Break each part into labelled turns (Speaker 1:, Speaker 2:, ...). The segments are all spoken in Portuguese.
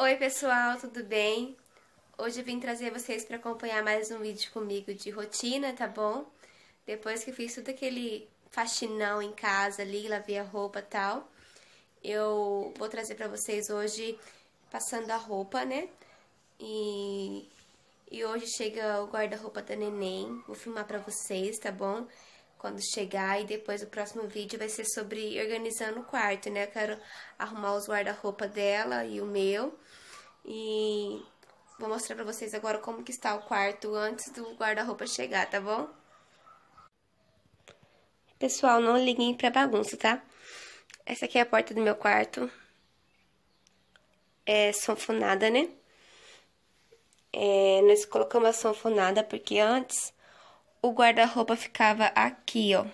Speaker 1: Oi pessoal, tudo bem? Hoje eu vim trazer vocês para acompanhar mais um vídeo comigo de rotina, tá bom? Depois que fiz tudo aquele faxinão em casa ali, lavei a roupa e tal, eu vou trazer para vocês hoje passando a roupa, né? E, e hoje chega o guarda-roupa da neném, vou filmar para vocês, tá bom? quando chegar. E depois o próximo vídeo vai ser sobre organizando o quarto, né? Eu quero arrumar os guarda-roupa dela e o meu. E vou mostrar pra vocês agora como que está o quarto antes do guarda-roupa chegar, tá bom? Pessoal, não liguem pra bagunça, tá? Essa aqui é a porta do meu quarto. É sonfonada, né? É, nós colocamos a sonfonada porque antes o guarda-roupa ficava aqui, ó.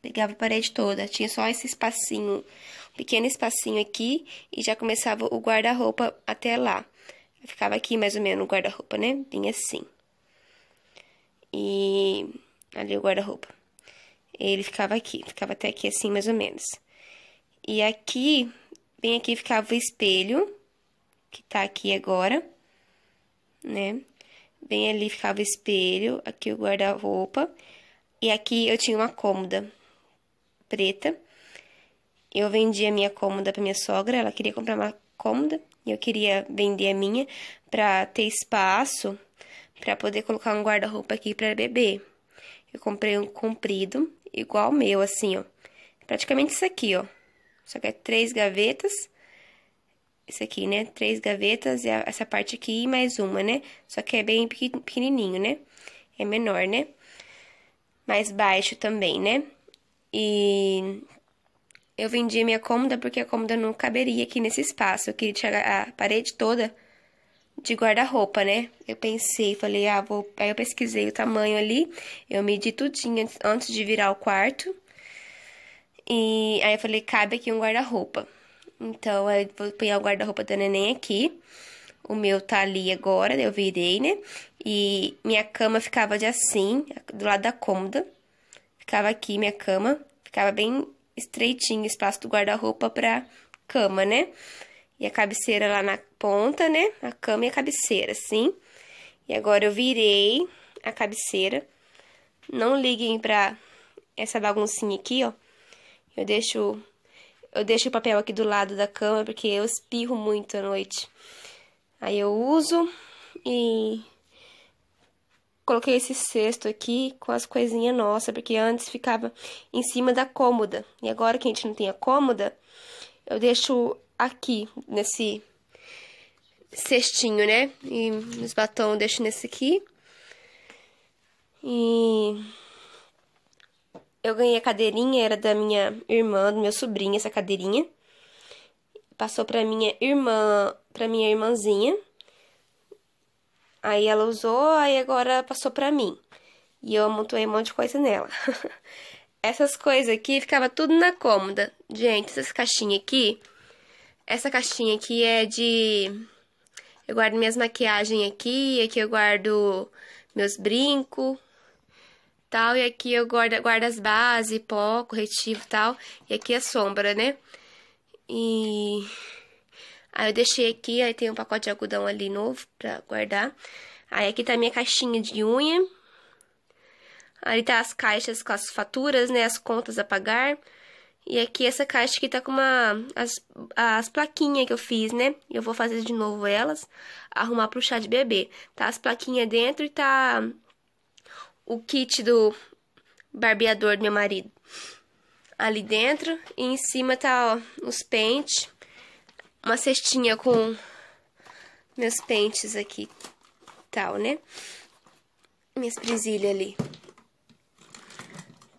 Speaker 1: Pegava a parede toda, tinha só esse espacinho, um pequeno espacinho aqui e já começava o guarda-roupa até lá. ficava aqui mais ou menos o guarda-roupa, né? Vinha assim. E ali o guarda-roupa. Ele ficava aqui, ficava até aqui assim mais ou menos. E aqui, bem aqui ficava o espelho, que tá aqui agora, né? Bem ali ficava o espelho, aqui o guarda-roupa. E aqui eu tinha uma cômoda preta. Eu vendi a minha cômoda para minha sogra, ela queria comprar uma cômoda e eu queria vender a minha para ter espaço para poder colocar um guarda-roupa aqui para bebê. Eu comprei um comprido, igual meu, assim, ó. Praticamente isso aqui, ó. Só que é três gavetas esse aqui, né? Três gavetas e essa parte aqui e mais uma, né? Só que é bem pequenininho, né? É menor, né? Mais baixo também, né? E eu vendi a minha cômoda porque a cômoda não caberia aqui nesse espaço. Eu queria tirar a parede toda de guarda-roupa, né? Eu pensei, falei, ah, vou. Aí eu pesquisei o tamanho ali, eu medi tudinho antes de virar o quarto. E aí eu falei, cabe aqui um guarda-roupa. Então, eu vou pegar o guarda-roupa do neném aqui. O meu tá ali agora, eu virei, né? E minha cama ficava de assim, do lado da cômoda. Ficava aqui minha cama. Ficava bem estreitinho o espaço do guarda-roupa pra cama, né? E a cabeceira lá na ponta, né? A cama e a cabeceira, assim. E agora eu virei a cabeceira. Não liguem pra essa baguncinha aqui, ó. Eu deixo eu deixo o papel aqui do lado da cama porque eu espirro muito à noite. Aí eu uso e coloquei esse cesto aqui com as coisinhas nossas, porque antes ficava em cima da cômoda. E agora que a gente não tem a cômoda, eu deixo aqui nesse cestinho, né? E os batons eu deixo nesse aqui. E eu ganhei a cadeirinha, era da minha irmã, do meu sobrinho, essa cadeirinha. Passou pra minha irmã, pra minha irmãzinha. Aí ela usou, aí agora passou pra mim. E eu amontoei um monte de coisa nela. Essas coisas aqui ficava tudo na cômoda. Gente, essas caixinhas aqui. Essa caixinha aqui é de. Eu guardo minhas maquiagens aqui. Aqui eu guardo meus brincos tal, e aqui eu guardo, guardo as bases, pó, corretivo e tal, e aqui a sombra, né? E aí eu deixei aqui, aí tem um pacote de algodão ali novo pra guardar. Aí aqui tá minha caixinha de unha. Ali tá as caixas com as faturas, né, as contas a pagar. E aqui essa caixa aqui tá com uma as, as plaquinhas que eu fiz, né? Eu vou fazer de novo elas, arrumar pro chá de bebê. Tá as plaquinhas dentro e tá o kit do barbeador do meu marido ali dentro. E em cima tá ó, os pentes. Uma cestinha com meus pentes aqui. Tal, né? Minhas presilhas ali.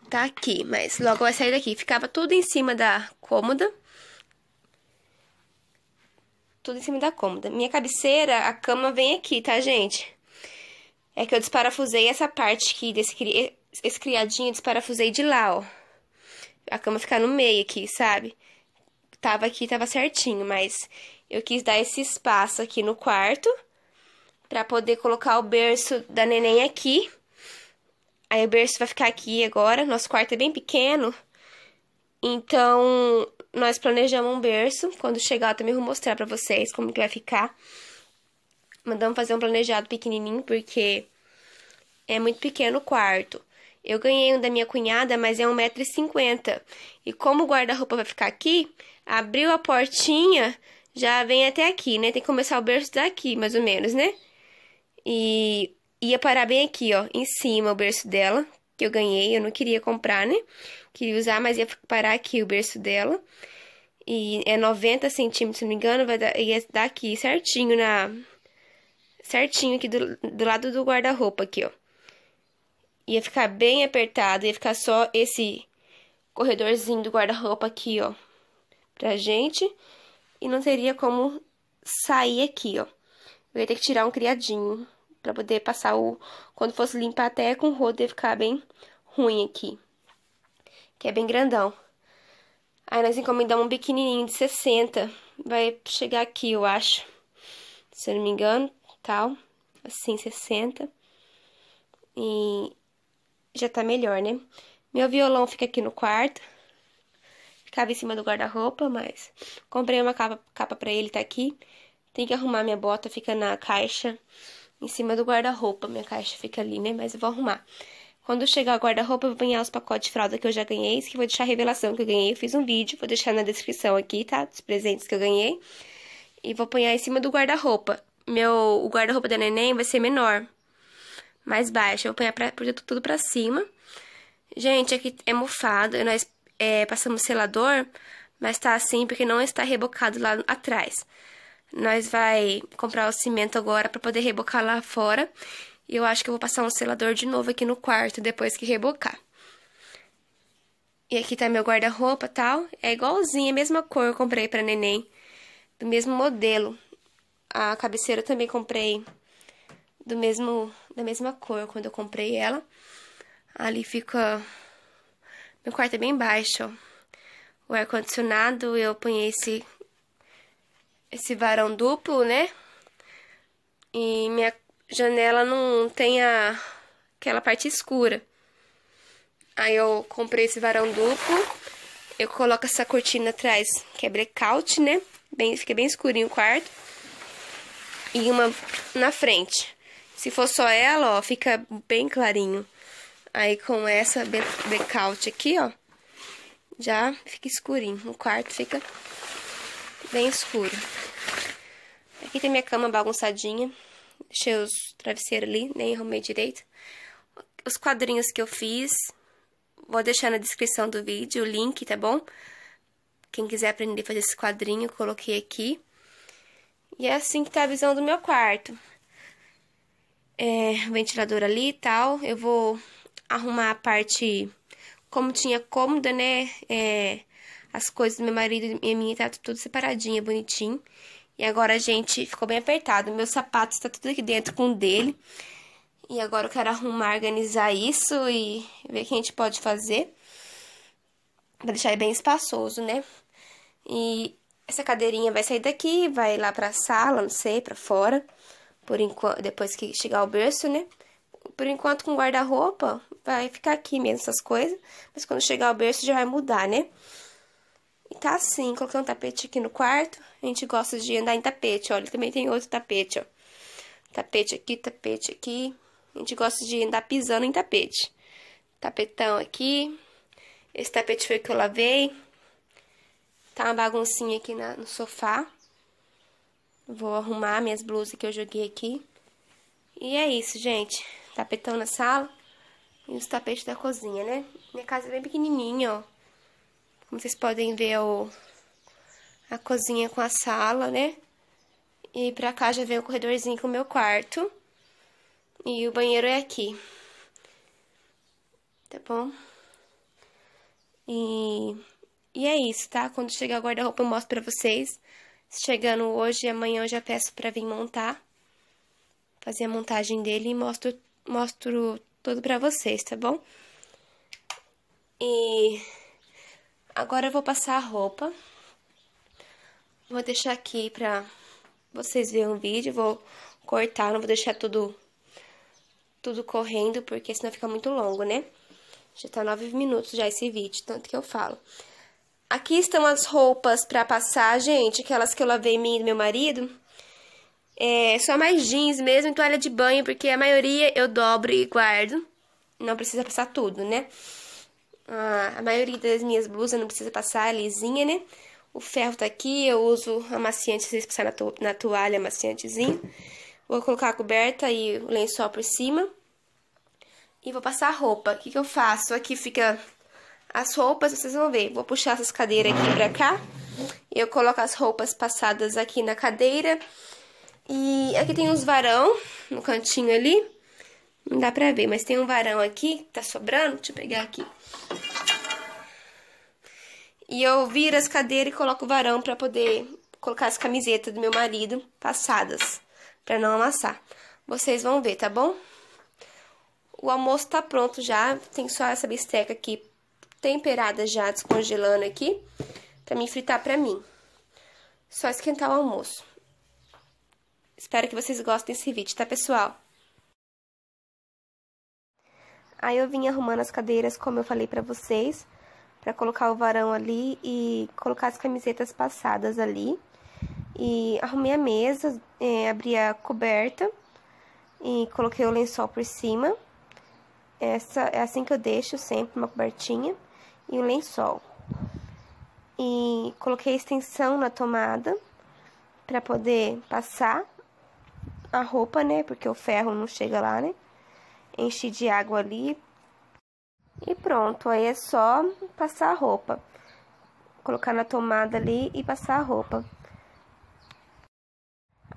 Speaker 1: Tá aqui, mas logo vai sair daqui. Ficava tudo em cima da cômoda. Tudo em cima da cômoda. Minha cabeceira, a cama vem aqui, tá, gente? É que eu desparafusei essa parte que desse cri... esse criadinho, desparafusei de lá, ó. A cama ficar no meio aqui, sabe? Tava aqui, tava certinho, mas eu quis dar esse espaço aqui no quarto pra poder colocar o berço da neném aqui. Aí o berço vai ficar aqui agora. Nosso quarto é bem pequeno. Então, nós planejamos um berço. Quando chegar, eu também vou mostrar pra vocês como que vai ficar. Mandamos fazer um planejado pequenininho porque é muito pequeno o quarto. Eu ganhei um da minha cunhada, mas é 1,50m. E como o guarda-roupa vai ficar aqui, abriu a portinha, já vem até aqui, né? Tem que começar o berço daqui, mais ou menos, né? E ia parar bem aqui, ó, em cima o berço dela, que eu ganhei. Eu não queria comprar, né? Queria usar, mas ia parar aqui o berço dela. E é 90 centímetros, se não me engano, vai dar, ia dar aqui certinho na, certinho aqui do, do lado do guarda-roupa aqui, ó. Ia ficar bem apertado, ia ficar só esse corredorzinho do guarda-roupa aqui, ó, pra gente. E não teria como sair aqui, ó. Eu ia ter que tirar um criadinho pra poder passar o... Quando fosse limpar até com o rodo, ia ficar bem ruim aqui. Que é bem grandão. Aí nós encomendamos um pequenininho de 60. Vai chegar aqui, eu acho. Se eu não me engano, assim, 60. E já tá melhor, né? Meu violão fica aqui no quarto. Ficava em cima do guarda-roupa, mas comprei uma capa, capa pra ele, tá aqui. Tem que arrumar minha bota, fica na caixa em cima do guarda-roupa. Minha caixa fica ali, né? Mas eu vou arrumar. Quando chegar o guarda-roupa, eu vou ganhar os pacotes de fralda que eu já ganhei. Isso que vou deixar a revelação que eu ganhei. Eu fiz um vídeo, vou deixar na descrição aqui, tá? Dos presentes que eu ganhei. E vou apanhar em cima do guarda-roupa meu o guarda-roupa da neném vai ser menor, mais baixo. Eu vou pôr pra, tudo pra cima. Gente, aqui é mofado, nós é, passamos selador, mas tá assim porque não está rebocado lá atrás. Nós vai comprar o cimento agora para poder rebocar lá fora. E eu acho que eu vou passar um selador de novo aqui no quarto depois que rebocar. E aqui tá meu guarda-roupa tal. É igualzinho, a mesma cor eu comprei pra neném. Do mesmo modelo. A cabeceira também comprei do mesmo da mesma cor quando eu comprei ela. Ali fica meu quarto é bem baixo. Ó. O ar condicionado eu ponhei esse esse varão duplo, né? E minha janela não tem a aquela parte escura. Aí eu comprei esse varão duplo. Eu coloco essa cortina atrás, que é blackout, né? Bem, fica bem escurinho o quarto e uma na frente. Se for só ela, ó, fica bem clarinho. Aí com essa decaute aqui, ó, já fica escurinho. O quarto fica bem escuro. Aqui tem minha cama bagunçadinha. Deixei os travesseiros ali, nem arrumei direito. Os quadrinhos que eu fiz, vou deixar na descrição do vídeo o link, tá bom? Quem quiser aprender a fazer esse quadrinho, coloquei aqui. E é assim que tá a visão do meu quarto. É, ventilador ali e tal. Eu vou arrumar a parte. Como tinha cômoda, né? É, as coisas do meu marido e minha tá tudo separadinha, bonitinho. E agora, a gente, ficou bem apertado. Meus sapatos tá tudo aqui dentro com o dele. E agora eu quero arrumar, organizar isso e ver o que a gente pode fazer. Pra deixar ele bem espaçoso, né? E essa cadeirinha vai sair daqui, vai lá pra sala, não sei, pra fora. Por enquanto, depois que chegar o berço, né? Por enquanto, com guarda-roupa, vai ficar aqui mesmo essas coisas. Mas quando chegar o berço, já vai mudar, né? E tá assim, coloquei um tapete aqui no quarto. A gente gosta de andar em tapete, olha. Também tem outro tapete, ó. Tapete aqui, tapete aqui. A gente gosta de andar pisando em tapete. Tapetão aqui. Esse tapete foi que eu lavei. Tá uma baguncinha aqui na, no sofá. Vou arrumar minhas blusas que eu joguei aqui. E é isso, gente. Tapetão na sala e os tapetes da cozinha, né? Minha casa é bem pequenininha, ó. Como vocês podem ver, o, a cozinha com a sala, né? E pra cá já vem o corredorzinho com o meu quarto. E o banheiro é aqui. Tá bom? E... E é isso, tá? Quando chegar o guarda-roupa eu mostro pra vocês. Chegando hoje e amanhã eu já peço pra vir montar. Fazer a montagem dele e mostro, mostro tudo pra vocês, tá bom? E agora eu vou passar a roupa. Vou deixar aqui pra vocês verem o vídeo. Vou cortar, não vou deixar tudo, tudo correndo, porque senão fica muito longo, né? Já tá nove minutos já esse vídeo, tanto que eu falo. Aqui estão as roupas para passar, gente, aquelas que eu lavei mim e meu marido. É, só mais jeans mesmo e toalha de banho, porque a maioria eu dobro e guardo. Não precisa passar tudo, né? Ah, a maioria das minhas blusas não precisa passar, é lisinha, né? O ferro tá aqui, eu uso amaciante, se passar na, to na toalha, amaciantezinho. Vou colocar a coberta e o lençol por cima. E vou passar a roupa. O que, que eu faço? Aqui fica as roupas, vocês vão ver. Vou puxar essas cadeiras aqui pra cá. Eu coloco as roupas passadas aqui na cadeira. E aqui tem uns varão no cantinho ali. Não dá pra ver, mas tem um varão aqui tá sobrando. Deixa eu pegar aqui. E eu viro as cadeiras e coloco o varão pra poder colocar as camisetas do meu marido passadas. Pra não amassar. Vocês vão ver, tá bom? O almoço tá pronto já. Tem só essa bisteca aqui temperada já, descongelando aqui, pra mim fritar pra mim. Só esquentar o almoço. Espero que vocês gostem desse vídeo, tá, pessoal? Aí eu vim arrumando as cadeiras, como eu falei pra vocês, pra colocar o varão ali e colocar as camisetas passadas ali. E arrumei a mesa, é, abri a coberta e coloquei o lençol por cima. Essa é assim que eu deixo sempre, uma cobertinha e o lençol. E coloquei a extensão na tomada para poder passar a roupa, né? Porque o ferro não chega lá, né? Enchi de água ali. E pronto, aí é só passar a roupa. Colocar na tomada ali e passar a roupa.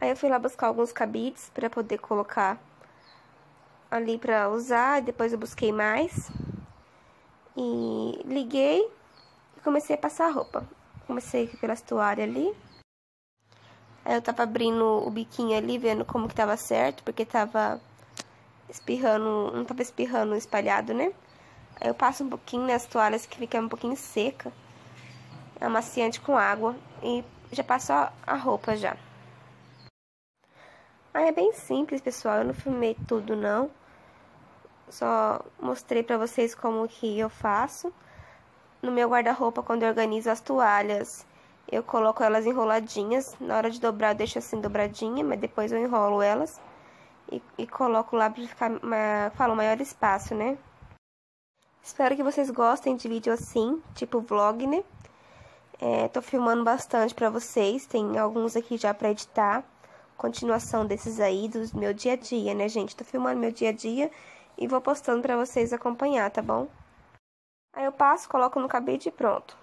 Speaker 1: Aí eu fui lá buscar alguns cabides para poder colocar ali para usar, depois eu busquei mais. E liguei e comecei a passar a roupa. Comecei pelas toalhas ali. Aí eu tava abrindo o biquinho ali, vendo como que tava certo, porque tava espirrando, não tava espirrando espalhado, né? Aí eu passo um pouquinho nas né, toalhas que fica um pouquinho seca, amaciante com água e já passo a roupa já. Aí é bem simples, pessoal, eu não filmei tudo não só mostrei para vocês como que eu faço. No meu guarda-roupa, quando eu organizo as toalhas, eu coloco elas enroladinhas. Na hora de dobrar, eu deixo assim dobradinha, mas depois eu enrolo elas. E, e coloco lá para ficar uma, falo, maior espaço, né? Espero que vocês gostem de vídeo assim, tipo vlog, né? É, tô filmando bastante pra vocês, tem alguns aqui já pra editar. Continuação desses aí, do meu dia a dia, né, gente? Tô filmando meu dia a dia e vou postando para vocês acompanhar, tá bom? Aí eu passo, coloco no cabide e pronto.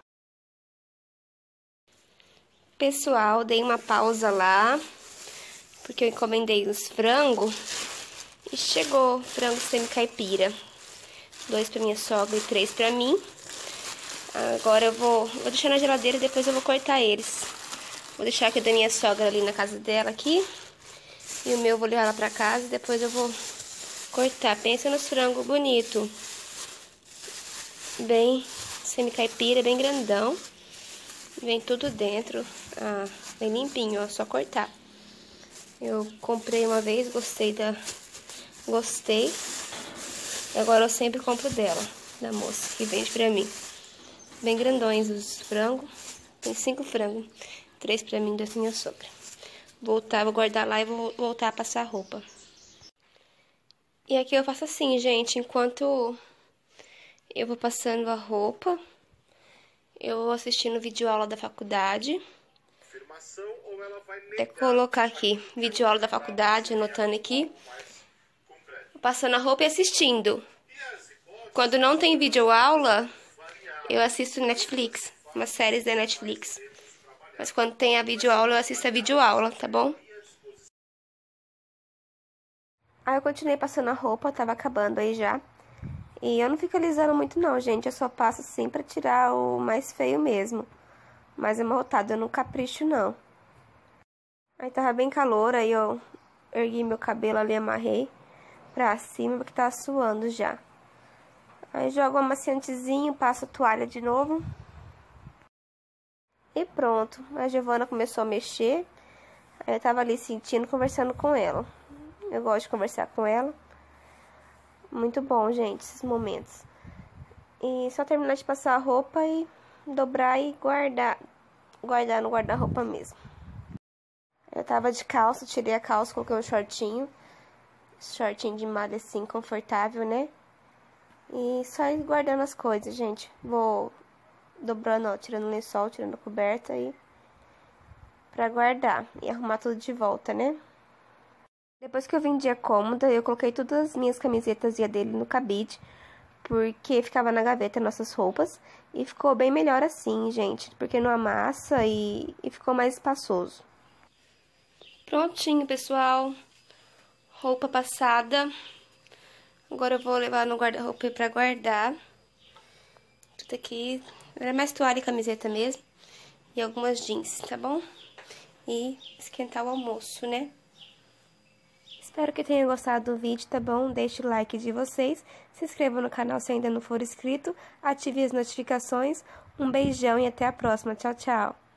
Speaker 1: Pessoal, dei uma pausa lá, porque eu encomendei os frangos e chegou frango semi-caipira. Dois para minha sogra e três para mim. Agora eu vou, vou deixar na geladeira e depois eu vou cortar eles. Vou deixar aqui da minha sogra ali na casa dela aqui. E o meu eu vou levar lá pra casa e depois eu vou cortar. Pensa nos frango bonito. Bem semi-caipira, bem grandão. Vem tudo dentro, ah, bem limpinho, ó, só cortar. Eu comprei uma vez, gostei da... Gostei. Agora eu sempre compro dela, da moça que vende pra mim. Bem grandões os frangos. Tem cinco frangos. Três pra mim, dois pra minha sogra. Voltar, vou guardar lá e vou voltar a passar roupa. E aqui eu faço assim, gente, enquanto eu vou passando a roupa, eu vou assistindo videoaula da faculdade. Até colocar aqui, videoaula da faculdade, anotando aqui. Passando a roupa e assistindo. Quando não tem videoaula, eu assisto Netflix, umas séries da Netflix. Mas quando tem a videoaula, eu assisto a videoaula, tá bom? Aí eu continuei passando a roupa, tava acabando aí já. E eu não fico alisando muito não, gente. Eu só passo assim pra tirar o mais feio mesmo. Mas amarrotado, é eu não capricho não. Aí tava bem calor, aí eu ergui meu cabelo ali, amarrei pra cima, porque tava suando já. Aí jogo um amaciantezinho, passo a toalha de novo. E pronto. A Giovana começou a mexer. Aí eu tava ali sentindo, conversando com ela. Eu gosto de conversar com ela. Muito bom, gente, esses momentos. E só terminar de passar a roupa e dobrar e guardar. Guardar no guarda-roupa mesmo. Eu tava de calça, tirei a calça, coloquei um shortinho. Shortinho de malha assim, confortável, né? E só ir guardando as coisas, gente. Vou dobrando, ó, tirando o lençol, tirando a coberta e pra guardar e arrumar tudo de volta, né? Depois que eu vendi a cômoda, eu coloquei todas as minhas camisetas e a dele no cabide, porque ficava na gaveta nossas roupas, e ficou bem melhor assim, gente, porque não amassa e, e ficou mais espaçoso. Prontinho, pessoal. Roupa passada. Agora eu vou levar no guarda-roupa pra guardar. Tudo aqui. Era mais toalha e camiseta mesmo. E algumas jeans, tá bom? E esquentar o almoço, né? Espero que tenham gostado do vídeo, tá bom? Deixe o like de vocês, se inscreva no canal se ainda não for inscrito, ative as notificações. Um beijão e até a próxima. Tchau, tchau!